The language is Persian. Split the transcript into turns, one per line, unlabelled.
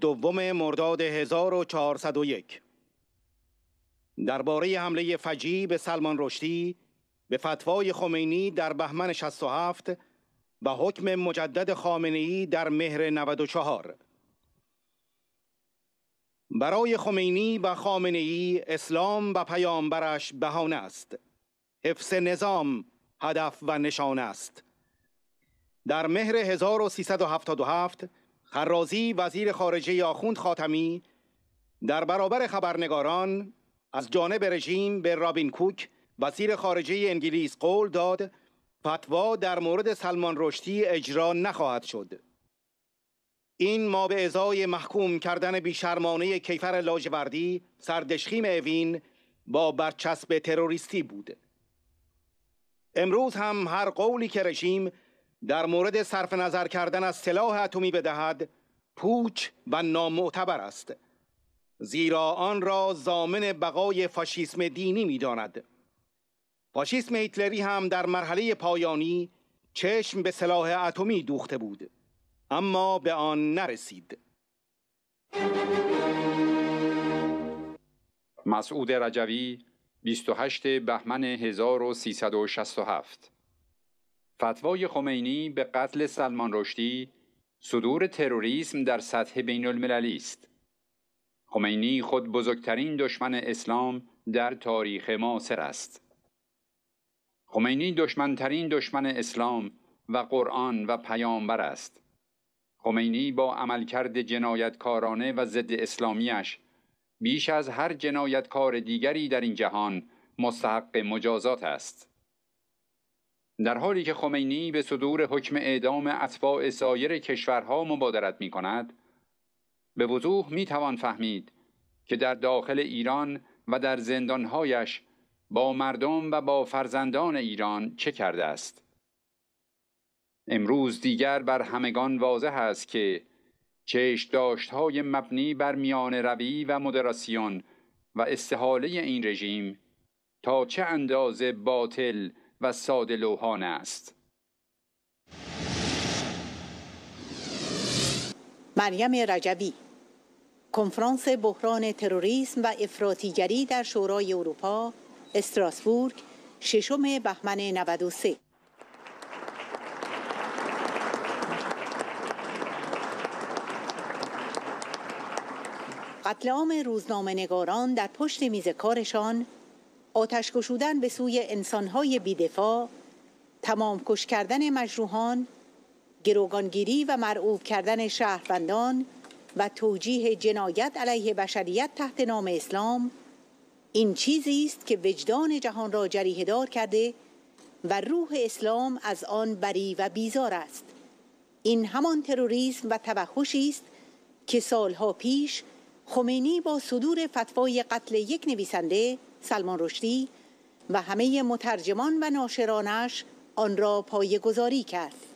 دوم مرداد 1401 درباره حمله فجیع به سلمان رشدی به فتوای خمینی در بهمن 67 و حکم مجدد خامنه‌ای در مهر 94 برای خمینی و خامنه ای اسلام و پیامبرش بهانه است حفظ نظام هدف و نشان است در مهر 1377 خرازی وزیر خارجه آخوند خاتمی در برابر خبرنگاران از جانب رژیم به رابین کوک وزیر خارجه انگلیس قول داد فتوا در مورد سلمان رشدی اجرا نخواهد شد این ما به ازای محکوم کردن بیشرمانه کیفر لاجوردی سردشخیم اوین با برچسب تروریستی بود امروز هم هر قولی که رژیم در مورد صرف نظر کردن از سلاح اتمی بدهد پوچ و نامعتبر است زیرا آن را زامن بقای فاشیسم دینی داند فاشیسم هیتلری هم در مرحله پایانی چشم به سلاح اتمی دوخته بود اما به آن نرسید
مسعود رجوی 28 بهمن 1367 فتوای خمینی به قتل سلمان رشدی صدور تروریسم در سطح بین المللی است. خمینی خود بزرگترین دشمن اسلام در تاریخ معاصر است. خمینی دشمنترین دشمن اسلام و قرآن و پیامبر است. خمینی با عملکرد جنایتکارانه و ضد اسلامیش بیش از هر جنایتکار دیگری در این جهان مستحق مجازات است. در حالی که خمینی به صدور حکم اعدام اتباع سایر کشورها مبادرت می کند به وضوح می توان فهمید که در داخل ایران و در زندانهایش با مردم و با فرزندان ایران چه کرده است امروز دیگر بر همگان واضح است که چش داشت های مبنی بر میان روی و مدراسیون و استحاله این رژیم تا چه اندازه باطل و ساده لوحانه است
مریم رجبی کنفرانس بحران تروریسم و افراطیگری در شورای اروپا استراسبورگ ششم بهمن 93 قتل عام روزنامه نگاران در پشت میز کارشان آتش به سوی انسانهای بیدفاع تمام کش کردن مجروحان گروگانگیری و مرعوب کردن شهروندان و توجیه جنایت علیه بشریت تحت نام اسلام این چیزی است که وجدان جهان را جریه دار کرده و روح اسلام از آن بری و بیزار است این همان تروریسم و توحشی است که سالها پیش خمینی با صدور فتوای قتل یک نویسنده سلمان رشدی و همه مترجمان و ناشرانش آن را پایه‌گذاری کرد